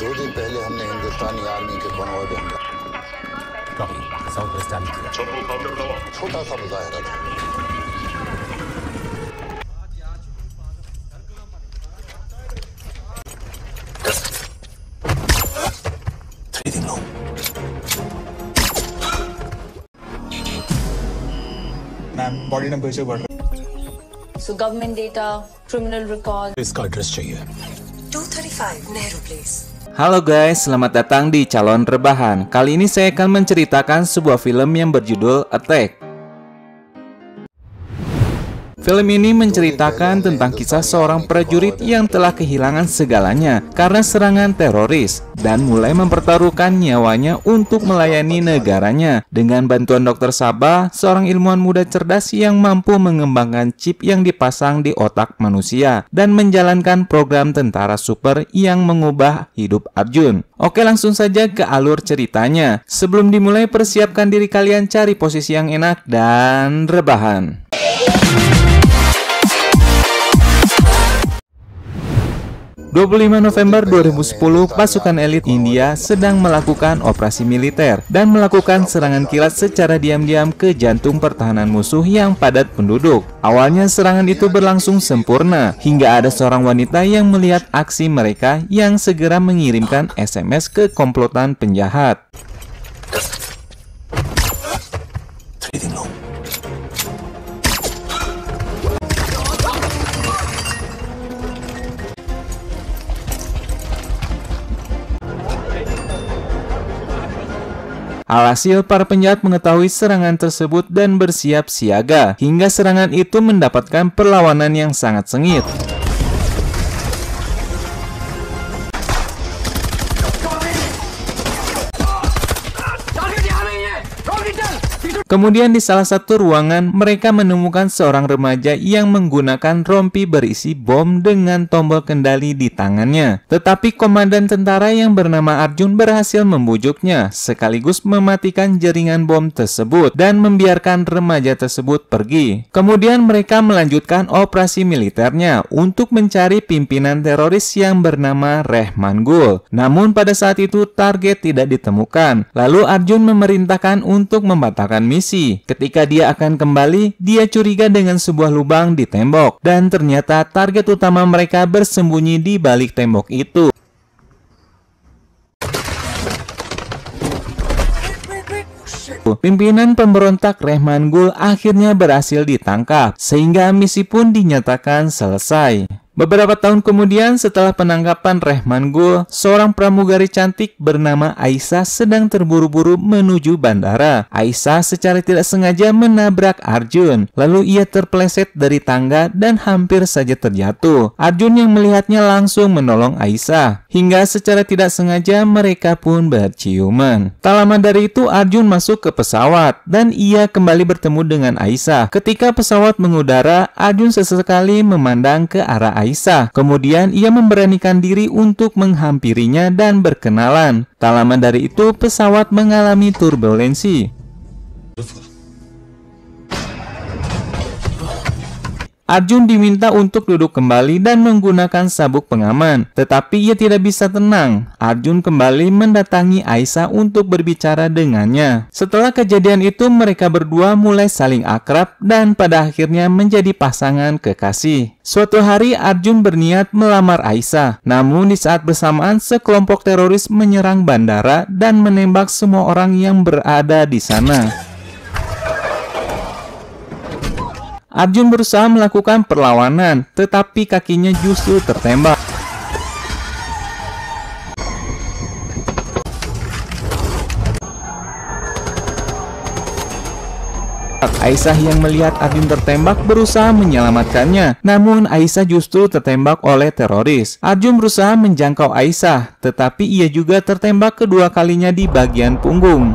दो दिन पहले हमने हिंदुस्तानी आर्मी के कॉन्वॉय पे हमला छोटा सा मुजाहरा था मैम बॉडी टेम्परेचर बढ़ रहा so government data criminal record इसका एड्रेस चाहिए 235 Nehru Place Halo guys, selamat datang di Calon Rebahan. Kali ini saya akan menceritakan sebuah film yang berjudul Attack. Film ini menceritakan tentang kisah seorang prajurit yang telah kehilangan segalanya karena serangan teroris dan mulai mempertaruhkan nyawanya untuk melayani negaranya. Dengan bantuan dokter Sabah, seorang ilmuwan muda cerdas yang mampu mengembangkan chip yang dipasang di otak manusia dan menjalankan program tentara super yang mengubah hidup Arjun. Oke langsung saja ke alur ceritanya. Sebelum dimulai persiapkan diri kalian cari posisi yang enak dan rebahan. 25 November 2010, pasukan elit India sedang melakukan operasi militer dan melakukan serangan kilat secara diam-diam ke jantung pertahanan musuh yang padat penduduk. Awalnya serangan itu berlangsung sempurna, hingga ada seorang wanita yang melihat aksi mereka yang segera mengirimkan SMS ke komplotan penjahat. Alhasil, para penjahat mengetahui serangan tersebut dan bersiap siaga, hingga serangan itu mendapatkan perlawanan yang sangat sengit. Kemudian di salah satu ruangan, mereka menemukan seorang remaja yang menggunakan rompi berisi bom dengan tombol kendali di tangannya. Tetapi komandan tentara yang bernama Arjun berhasil membujuknya, sekaligus mematikan jaringan bom tersebut dan membiarkan remaja tersebut pergi. Kemudian mereka melanjutkan operasi militernya untuk mencari pimpinan teroris yang bernama Rehman Gul. Namun pada saat itu target tidak ditemukan. Lalu Arjun memerintahkan untuk membatalkan misi. Ketika dia akan kembali, dia curiga dengan sebuah lubang di tembok. Dan ternyata target utama mereka bersembunyi di balik tembok itu. Pimpinan pemberontak Rehman Gul akhirnya berhasil ditangkap, sehingga misi pun dinyatakan selesai. Beberapa tahun kemudian setelah penangkapan Rehman Gul, seorang pramugari cantik bernama Aisyah sedang terburu-buru menuju bandara. Aisyah secara tidak sengaja menabrak Arjun, lalu ia terpleset dari tangga dan hampir saja terjatuh. Arjun yang melihatnya langsung menolong Aisyah, hingga secara tidak sengaja mereka pun berciuman. Tak lama dari itu Arjun masuk ke pesawat dan ia kembali bertemu dengan Aisyah. Ketika pesawat mengudara, Arjun sesekali memandang ke arah Aisyah Aisyah. Kemudian ia memberanikan diri untuk menghampirinya dan berkenalan. Tak lama dari itu pesawat mengalami turbulensi. Arjun diminta untuk duduk kembali dan menggunakan sabuk pengaman, tetapi ia tidak bisa tenang. Arjun kembali mendatangi Aisyah untuk berbicara dengannya. Setelah kejadian itu, mereka berdua mulai saling akrab dan pada akhirnya menjadi pasangan kekasih. Suatu hari Arjun berniat melamar Aisyah, namun di saat bersamaan sekelompok teroris menyerang bandara dan menembak semua orang yang berada di sana. Arjun berusaha melakukan perlawanan, tetapi kakinya justru tertembak. Aisyah yang melihat Arjun tertembak berusaha menyelamatkannya, namun Aisyah justru tertembak oleh teroris. Arjun berusaha menjangkau Aisyah, tetapi ia juga tertembak kedua kalinya di bagian punggung.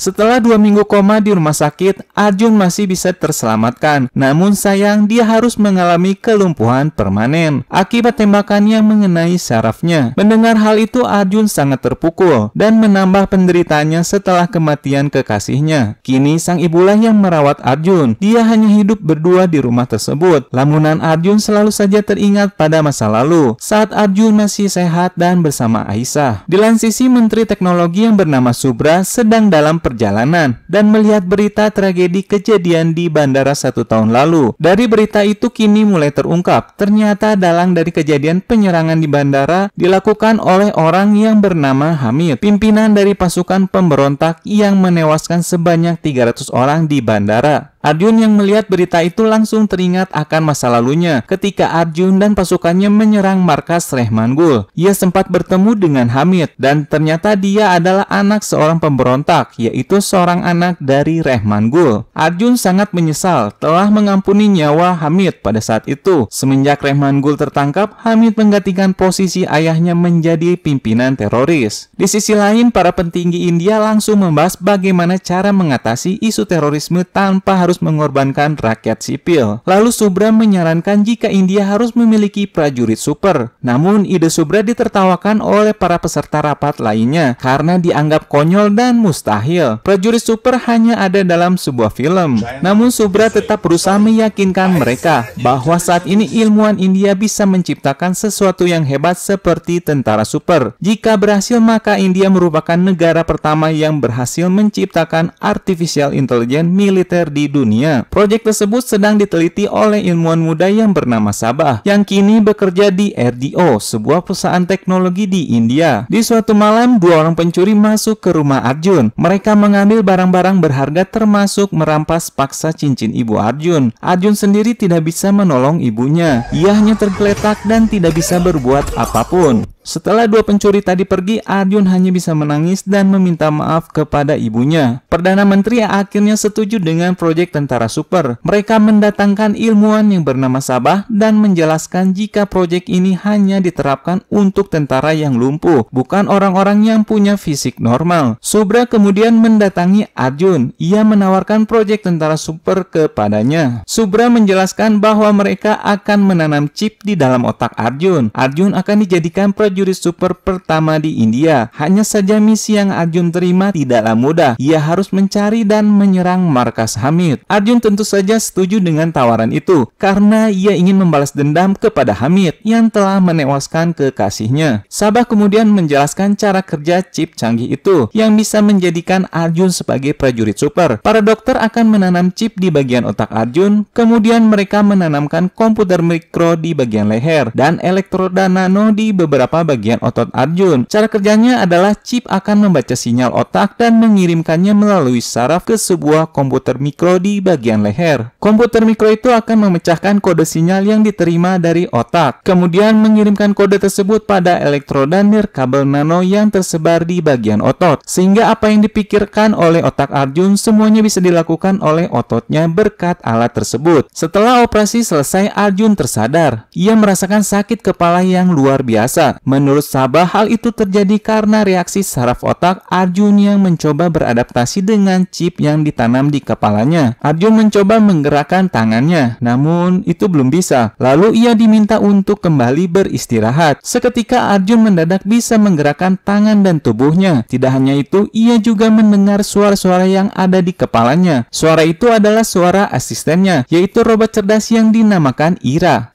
Setelah dua minggu koma di rumah sakit, Arjun masih bisa terselamatkan. Namun sayang, dia harus mengalami kelumpuhan permanen akibat tembakan yang mengenai sarafnya. Mendengar hal itu, Arjun sangat terpukul dan menambah penderitanya setelah kematian kekasihnya. Kini sang ibulah yang merawat Arjun. Dia hanya hidup berdua di rumah tersebut. Lamunan Arjun selalu saja teringat pada masa lalu saat Arjun masih sehat dan bersama Aisyah. Di lain Menteri Teknologi yang bernama Subra sedang dalam perjalanan dan melihat berita tragedi kejadian di bandara satu tahun lalu. Dari berita itu kini mulai terungkap, ternyata dalang dari kejadian penyerangan di bandara dilakukan oleh orang yang bernama Hamid, pimpinan dari pasukan pemberontak yang menewaskan sebanyak 300 orang di bandara. Arjun yang melihat berita itu langsung teringat akan masa lalunya ketika Arjun dan pasukannya menyerang markas Rehman Gul. Ia sempat bertemu dengan Hamid dan ternyata dia adalah anak seorang pemberontak yaitu seorang anak dari Rehman Gul. Arjun sangat menyesal telah mengampuni nyawa Hamid pada saat itu. Semenjak Rehman Gul tertangkap, Hamid menggantikan posisi ayahnya menjadi pimpinan teroris. Di sisi lain, para petinggi India langsung membahas bagaimana cara mengatasi isu terorisme tanpa harus harus mengorbankan rakyat sipil. Lalu Subra menyarankan jika India harus memiliki prajurit super. Namun ide Subra ditertawakan oleh para peserta rapat lainnya karena dianggap konyol dan mustahil. Prajurit super hanya ada dalam sebuah film. Namun Subra tetap berusaha meyakinkan mereka bahwa saat ini ilmuwan India bisa menciptakan sesuatu yang hebat seperti tentara super. Jika berhasil maka India merupakan negara pertama yang berhasil menciptakan artificial intelligence militer di dunia dunia. Proyek tersebut sedang diteliti oleh ilmuwan muda yang bernama Sabah, yang kini bekerja di RDO, sebuah perusahaan teknologi di India. Di suatu malam, dua orang pencuri masuk ke rumah Arjun. Mereka mengambil barang-barang berharga termasuk merampas paksa cincin ibu Arjun. Arjun sendiri tidak bisa menolong ibunya. Ia hanya tergeletak dan tidak bisa berbuat apapun. Setelah dua pencuri tadi pergi, Arjun hanya bisa menangis dan meminta maaf kepada ibunya. Perdana Menteri akhirnya setuju dengan proyek Tentara Super. Mereka mendatangkan ilmuwan yang bernama Sabah dan menjelaskan jika proyek ini hanya diterapkan untuk tentara yang lumpuh, bukan orang-orang yang punya fisik normal. Subra kemudian mendatangi Arjun. Ia menawarkan proyek Tentara Super kepadanya. Subra menjelaskan bahwa mereka akan menanam chip di dalam otak Arjun. Arjun akan dijadikan proyek prajurit super pertama di India. Hanya saja misi yang Arjun terima tidaklah mudah. Ia harus mencari dan menyerang markas Hamid. Arjun tentu saja setuju dengan tawaran itu karena ia ingin membalas dendam kepada Hamid yang telah menewaskan kekasihnya. Sabah kemudian menjelaskan cara kerja chip canggih itu yang bisa menjadikan Arjun sebagai prajurit super. Para dokter akan menanam chip di bagian otak Arjun, kemudian mereka menanamkan komputer mikro di bagian leher dan elektroda nano di beberapa bagian otot Arjun. Cara kerjanya adalah chip akan membaca sinyal otak dan mengirimkannya melalui saraf ke sebuah komputer mikro di bagian leher. Komputer mikro itu akan memecahkan kode sinyal yang diterima dari otak, kemudian mengirimkan kode tersebut pada elektroda nirkabel nano yang tersebar di bagian otot, sehingga apa yang dipikirkan oleh otak Arjun semuanya bisa dilakukan oleh ototnya berkat alat tersebut. Setelah operasi selesai, Arjun tersadar. Ia merasakan sakit kepala yang luar biasa. Menurut Sabah, hal itu terjadi karena reaksi saraf otak Arjun yang mencoba beradaptasi dengan chip yang ditanam di kepalanya. Arjun mencoba menggerakkan tangannya, namun itu belum bisa. Lalu ia diminta untuk kembali beristirahat. Seketika Arjun mendadak bisa menggerakkan tangan dan tubuhnya. Tidak hanya itu, ia juga mendengar suara-suara yang ada di kepalanya. Suara itu adalah suara asistennya, yaitu robot cerdas yang dinamakan Ira.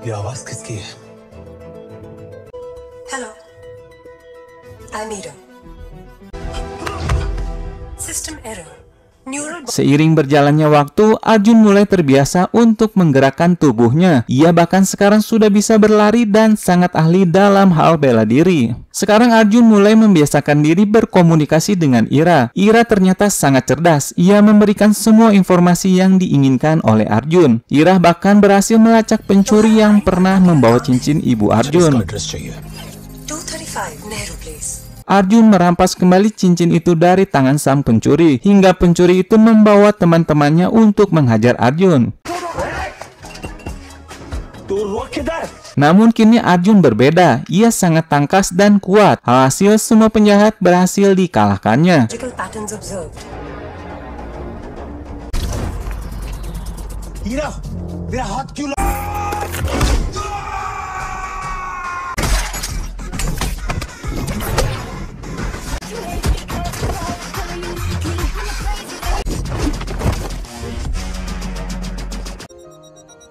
Ya, was Seiring berjalannya waktu, Arjun mulai terbiasa untuk menggerakkan tubuhnya. Ia bahkan sekarang sudah bisa berlari dan sangat ahli dalam hal bela diri. Sekarang Arjun mulai membiasakan diri berkomunikasi dengan Ira. Ira ternyata sangat cerdas. Ia memberikan semua informasi yang diinginkan oleh Arjun. Ira bahkan berhasil melacak pencuri yang pernah membawa cincin ibu Arjun. Arjun merampas kembali cincin itu dari tangan sang pencuri, hingga pencuri itu membawa teman-temannya untuk menghajar Arjun. Namun kini Arjun berbeda, ia sangat tangkas dan kuat. Hasil semua penjahat berhasil dikalahkannya.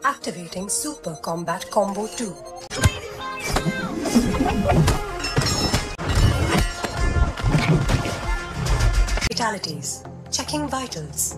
Activating Super Combat Combo 2. Fatalities. Checking vitals.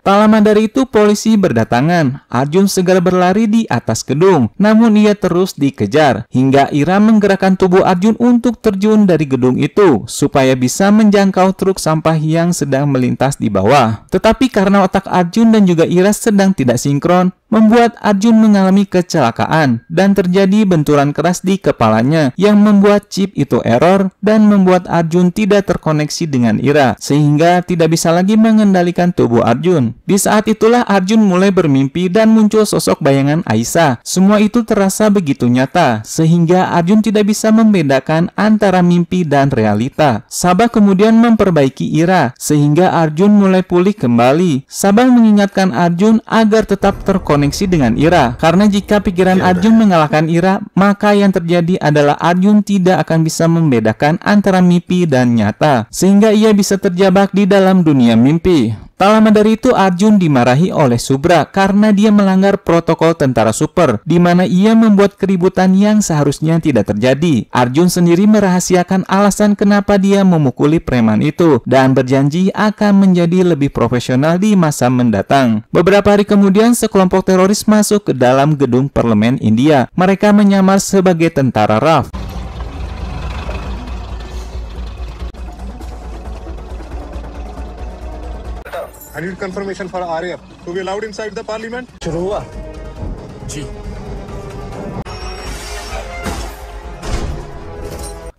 Tak dari itu polisi berdatangan. Arjun segera berlari di atas gedung, namun ia terus dikejar hingga Ira menggerakkan tubuh Arjun untuk terjun dari gedung itu supaya bisa menjangkau truk sampah yang sedang melintas di bawah. Tetapi karena otak Arjun dan juga Ira sedang tidak sinkron, membuat Arjun mengalami kecelakaan dan terjadi benturan keras di kepalanya yang membuat chip itu error dan membuat Arjun tidak terkoneksi dengan Ira sehingga tidak bisa lagi mengendalikan tubuh Arjun. Di saat itulah Arjun mulai bermimpi dan muncul sosok bayangan Aisyah. Semua itu terasa begitu nyata sehingga Arjun tidak bisa membedakan antara mimpi dan realita. Sabah kemudian memperbaiki Ira sehingga Arjun mulai pulih kembali. Sabah mengingatkan Arjun agar tetap terkoneksi terkoneksi dengan Ira. Karena jika pikiran ya, Arjun mengalahkan Ira, maka yang terjadi adalah Arjun tidak akan bisa membedakan antara mimpi dan nyata, sehingga ia bisa terjebak di dalam dunia mimpi. Tak lama dari itu Arjun dimarahi oleh Subra karena dia melanggar protokol tentara super di mana ia membuat keributan yang seharusnya tidak terjadi. Arjun sendiri merahasiakan alasan kenapa dia memukuli preman itu dan berjanji akan menjadi lebih profesional di masa mendatang. Beberapa hari kemudian sekelompok teroris masuk ke dalam gedung parlemen India. Mereka menyamar sebagai tentara RAF. I need confirmation for RAF to be allowed inside the parliament. शुरू हुआ जी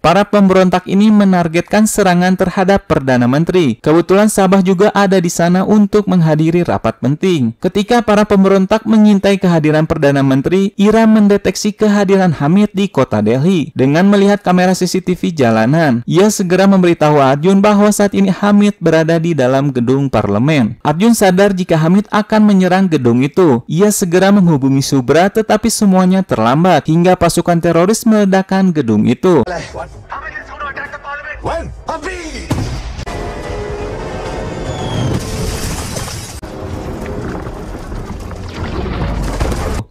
Para pemberontak ini menargetkan serangan terhadap Perdana Menteri. Kebetulan Sabah juga ada di sana untuk menghadiri rapat penting. Ketika para pemberontak mengintai kehadiran Perdana Menteri, Ira mendeteksi kehadiran Hamid di kota Delhi. Dengan melihat kamera CCTV jalanan, ia segera memberitahu Arjun bahwa saat ini Hamid berada di dalam gedung parlemen. Arjun sadar jika Hamid akan menyerang gedung itu. Ia segera menghubungi Subra tetapi semuanya terlambat hingga pasukan teroris meledakkan gedung itu.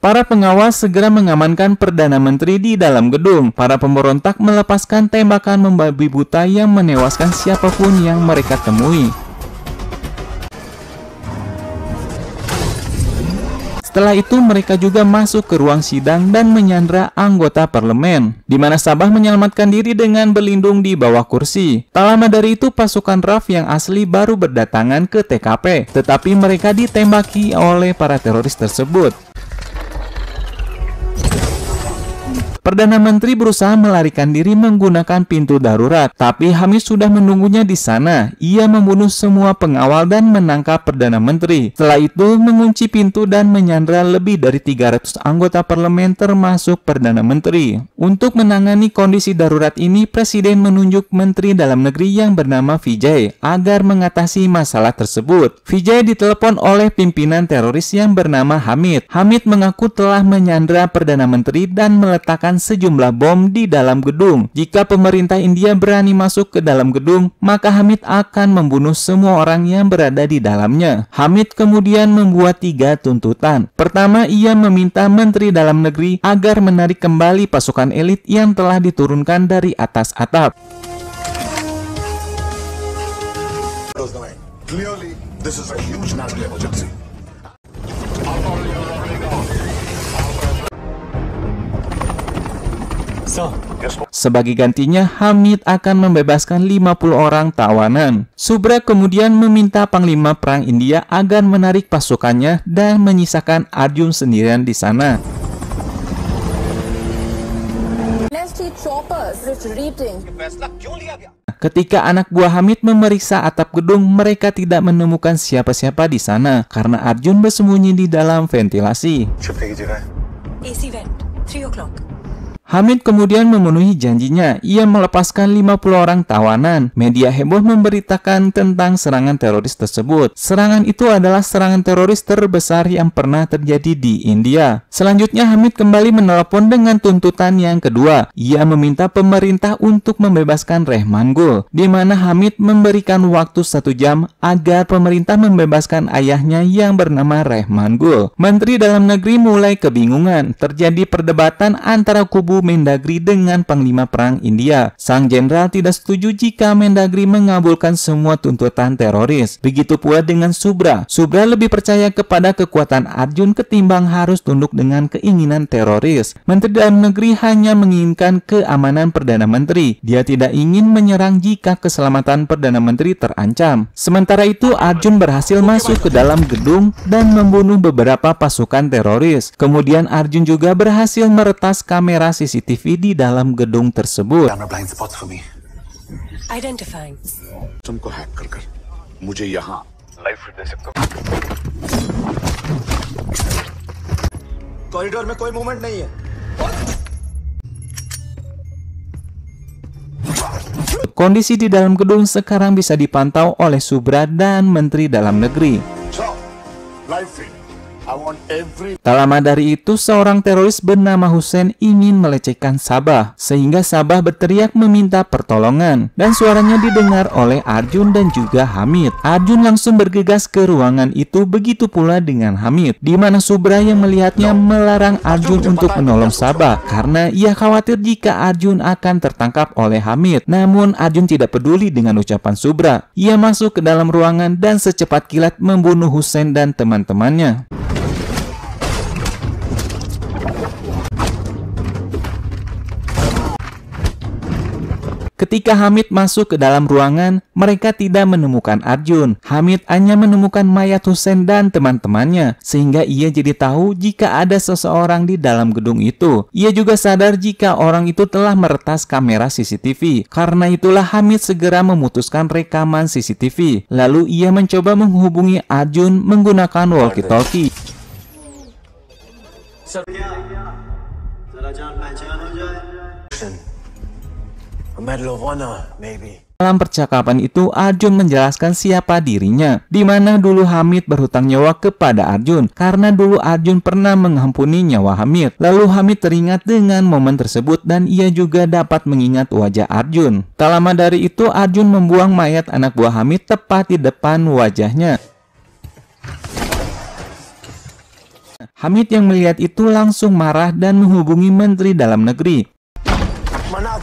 Para pengawas segera mengamankan Perdana Menteri di dalam gedung. Para pemberontak melepaskan tembakan membabi buta yang menewaskan siapapun yang mereka temui. Setelah itu mereka juga masuk ke ruang sidang dan menyandra anggota parlemen, di mana Sabah menyelamatkan diri dengan berlindung di bawah kursi. Tak lama dari itu pasukan RAF yang asli baru berdatangan ke TKP, tetapi mereka ditembaki oleh para teroris tersebut. Perdana Menteri berusaha melarikan diri menggunakan pintu darurat, tapi Hamis sudah menunggunya di sana. Ia membunuh semua pengawal dan menangkap Perdana Menteri. Setelah itu mengunci pintu dan menyandra lebih dari 300 anggota parlemen termasuk Perdana Menteri. Untuk menangani kondisi darurat ini, Presiden menunjuk Menteri Dalam Negeri yang bernama Vijay agar mengatasi masalah tersebut. Vijay ditelepon oleh pimpinan teroris yang bernama Hamid. Hamid mengaku telah menyandra Perdana Menteri dan meletakkan meletakkan sejumlah bom di dalam gedung. Jika pemerintah India berani masuk ke dalam gedung, maka Hamid akan membunuh semua orang yang berada di dalamnya. Hamid kemudian membuat tiga tuntutan. Pertama, ia meminta Menteri Dalam Negeri agar menarik kembali pasukan elit yang telah diturunkan dari atas atap. this is a huge national emergency. Sebagai gantinya, Hamid akan membebaskan 50 orang tawanan. Subra kemudian meminta Panglima Perang India agar menarik pasukannya dan menyisakan Arjun sendirian di sana. Ketika anak buah Hamid memeriksa atap gedung, mereka tidak menemukan siapa-siapa di sana karena Arjun bersembunyi di dalam ventilasi. Hamid kemudian memenuhi janjinya. Ia melepaskan 50 orang tawanan. Media heboh memberitakan tentang serangan teroris tersebut. Serangan itu adalah serangan teroris terbesar yang pernah terjadi di India. Selanjutnya Hamid kembali menelpon dengan tuntutan yang kedua. Ia meminta pemerintah untuk membebaskan Rehman Gul, di mana Hamid memberikan waktu satu jam agar pemerintah membebaskan ayahnya yang bernama Rehman Gul. Menteri Dalam Negeri mulai kebingungan. Terjadi perdebatan antara kubu Prabu Mendagri dengan Panglima Perang India. Sang jenderal tidak setuju jika Mendagri mengabulkan semua tuntutan teroris. Begitu pula dengan Subra. Subra lebih percaya kepada kekuatan Arjun ketimbang harus tunduk dengan keinginan teroris. Menteri Dalam Negeri hanya menginginkan keamanan Perdana Menteri. Dia tidak ingin menyerang jika keselamatan Perdana Menteri terancam. Sementara itu, Arjun berhasil masuk ke dalam gedung dan membunuh beberapa pasukan teroris. Kemudian Arjun juga berhasil meretas kamera CCTV CCTV di dalam gedung tersebut. Kondisi di dalam gedung sekarang bisa dipantau oleh Subra dan Menteri Dalam Negeri. Tak lama dari itu, seorang teroris bernama Hussein ingin melecehkan Sabah, sehingga Sabah berteriak meminta pertolongan. Dan suaranya didengar oleh Arjun dan juga Hamid. Arjun langsung bergegas ke ruangan itu, begitu pula dengan Hamid, di mana Subra yang melihatnya melarang Arjun untuk menolong Sabah, karena ia khawatir jika Arjun akan tertangkap oleh Hamid. Namun Arjun tidak peduli dengan ucapan Subra. Ia masuk ke dalam ruangan dan secepat kilat membunuh Hussein dan teman-temannya. Ketika Hamid masuk ke dalam ruangan, mereka tidak menemukan Arjun. Hamid hanya menemukan mayat Hussein dan teman-temannya, sehingga ia jadi tahu jika ada seseorang di dalam gedung itu. Ia juga sadar jika orang itu telah meretas kamera CCTV. Karena itulah Hamid segera memutuskan rekaman CCTV. Lalu ia mencoba menghubungi Arjun menggunakan walkie-talkie. Medal of Honor, maybe. Dalam percakapan itu, Arjun menjelaskan siapa dirinya, di mana dulu Hamid berhutang nyawa kepada Arjun karena dulu Arjun pernah mengampuni nyawa Hamid. Lalu Hamid teringat dengan momen tersebut dan ia juga dapat mengingat wajah Arjun. Tak lama dari itu, Arjun membuang mayat anak buah Hamid tepat di depan wajahnya. Hamid yang melihat itu langsung marah dan menghubungi Menteri Dalam Negeri. Mana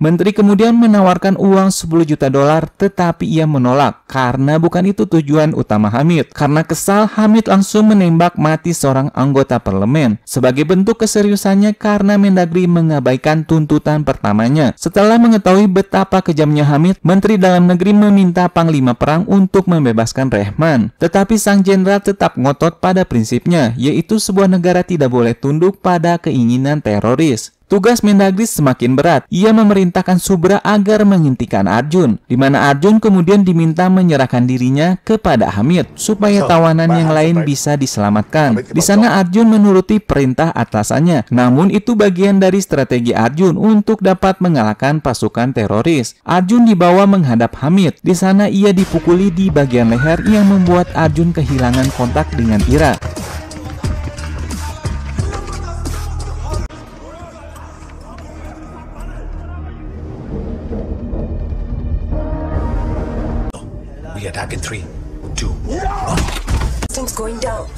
Menteri kemudian menawarkan uang 10 juta dolar tetapi ia menolak karena bukan itu tujuan utama Hamid. Karena kesal, Hamid langsung menembak mati seorang anggota parlemen sebagai bentuk keseriusannya karena Mendagri mengabaikan tuntutan pertamanya. Setelah mengetahui betapa kejamnya Hamid, Menteri Dalam Negeri meminta Panglima Perang untuk membebaskan Rehman. Tetapi sang jenderal tetap ngotot pada prinsipnya, yaitu sebuah negara tidak boleh tunduk pada keinginan teroris. Tugas Mendagri semakin berat. Ia memerintahkan Subra agar menghentikan Arjun, di mana Arjun kemudian diminta menyerahkan dirinya kepada Hamid supaya tawanan yang lain bisa diselamatkan. Di sana Arjun menuruti perintah atasannya, namun itu bagian dari strategi Arjun untuk dapat mengalahkan pasukan teroris. Arjun dibawa menghadap Hamid. Di sana ia dipukuli di bagian leher yang membuat Arjun kehilangan kontak dengan Ira. We attack in three, two, one. Things going down.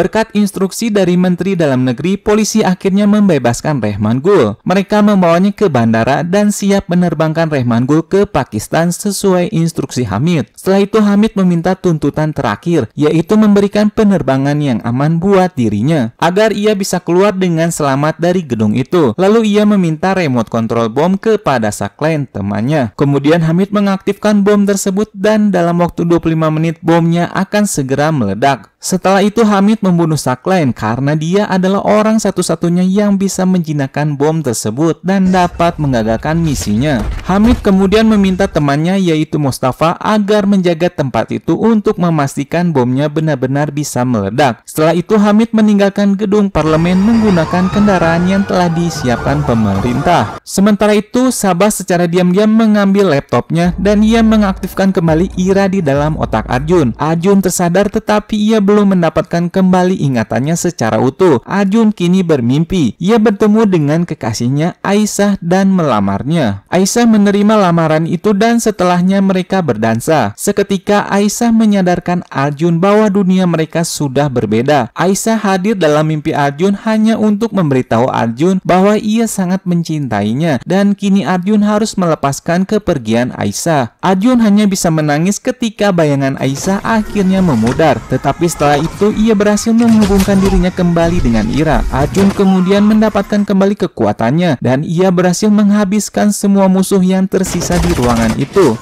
Berkat instruksi dari Menteri Dalam Negeri, polisi akhirnya membebaskan Rehman Gul. Mereka membawanya ke bandara dan siap menerbangkan Rehman Gul ke Pakistan sesuai instruksi Hamid. Setelah itu Hamid meminta tuntutan terakhir, yaitu memberikan penerbangan yang aman buat dirinya, agar ia bisa keluar dengan selamat dari gedung itu. Lalu ia meminta remote control bom kepada Saklen, temannya. Kemudian Hamid mengaktifkan bom tersebut dan dalam waktu 25 menit bomnya akan segera meledak. Setelah itu Hamid membunuh Saklain karena dia adalah orang satu-satunya yang bisa menjinakkan bom tersebut dan dapat menggagalkan misinya. Hamid kemudian meminta temannya yaitu Mustafa agar menjaga tempat itu untuk memastikan bomnya benar-benar bisa meledak. Setelah itu Hamid meninggalkan gedung parlemen menggunakan kendaraan yang telah disiapkan pemerintah. Sementara itu Sabah secara diam-diam mengambil laptopnya dan ia mengaktifkan kembali Ira di dalam otak Arjun. Arjun tersadar tetapi ia belum mendapatkan kembali ingatannya secara utuh. Ajun kini bermimpi. Ia bertemu dengan kekasihnya Aisyah dan melamarnya. Aisyah menerima lamaran itu dan setelahnya mereka berdansa. Seketika Aisyah menyadarkan Arjun bahwa dunia mereka sudah berbeda. Aisyah hadir dalam mimpi Arjun hanya untuk memberitahu Arjun bahwa ia sangat mencintainya dan kini Arjun harus melepaskan kepergian Aisyah. Arjun hanya bisa menangis ketika bayangan Aisyah akhirnya memudar. Tetapi setelah itu, ia berhasil menghubungkan dirinya kembali dengan Ira. Ajun kemudian mendapatkan kembali kekuatannya, dan ia berhasil menghabiskan semua musuh yang tersisa di ruangan itu.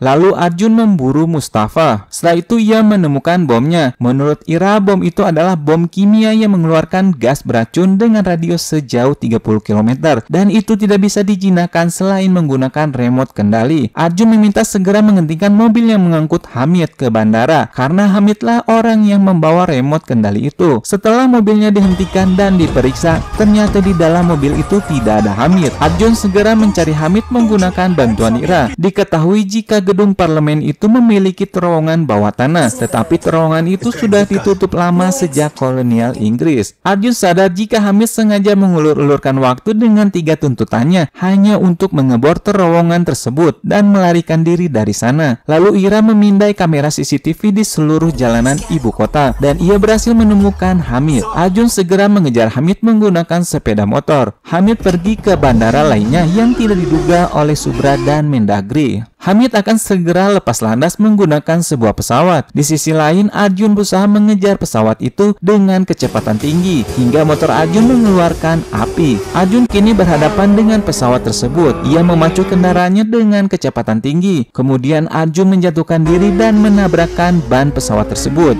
Lalu Arjun memburu Mustafa. Setelah itu ia menemukan bomnya. Menurut Ira, bom itu adalah bom kimia yang mengeluarkan gas beracun dengan radius sejauh 30 km. Dan itu tidak bisa dijinakan selain menggunakan remote kendali. Arjun meminta segera menghentikan mobil yang mengangkut Hamid ke bandara. Karena Hamidlah orang yang membawa remote kendali itu. Setelah mobilnya dihentikan dan diperiksa, ternyata di dalam mobil itu tidak ada Hamid. Arjun segera mencari Hamid menggunakan bantuan Ira. Diketahui jika gedung parlemen itu memiliki terowongan bawah tanah, tetapi terowongan itu sudah ditutup lama sejak kolonial Inggris. Arjun sadar jika Hamid sengaja mengulur-ulurkan waktu dengan tiga tuntutannya hanya untuk mengebor terowongan tersebut dan melarikan diri dari sana. Lalu Ira memindai kamera CCTV di seluruh jalanan ibu kota dan ia berhasil menemukan Hamid. Arjun segera mengejar Hamid menggunakan sepeda motor. Hamid pergi ke bandara lainnya yang tidak diduga oleh Subra dan Mendagri. Hamid akan segera lepas landas menggunakan sebuah pesawat. Di sisi lain, Arjun berusaha mengejar pesawat itu dengan kecepatan tinggi hingga motor Arjun mengeluarkan api. Arjun kini berhadapan dengan pesawat tersebut. Ia memacu kendaraannya dengan kecepatan tinggi. Kemudian Arjun menjatuhkan diri dan menabrakkan ban pesawat tersebut.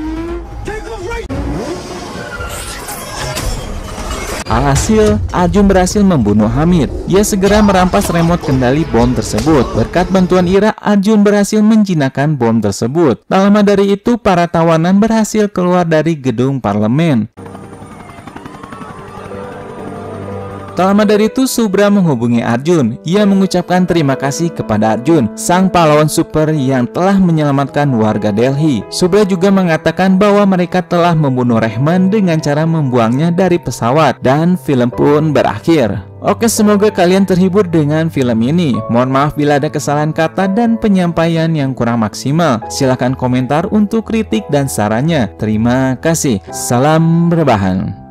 Alhasil, Arjun berhasil membunuh Hamid. Ia segera merampas remote kendali bom tersebut. Berkat bantuan Ira, Arjun berhasil menjinakkan bom tersebut. Tak lama dari itu, para tawanan berhasil keluar dari gedung parlemen. Tak lama dari itu, Subra menghubungi Arjun. Ia mengucapkan terima kasih kepada Arjun, sang pahlawan super yang telah menyelamatkan warga Delhi. Subra juga mengatakan bahwa mereka telah membunuh Rehman dengan cara membuangnya dari pesawat, dan film pun berakhir. Oke semoga kalian terhibur dengan film ini Mohon maaf bila ada kesalahan kata dan penyampaian yang kurang maksimal Silahkan komentar untuk kritik dan sarannya Terima kasih Salam rebahan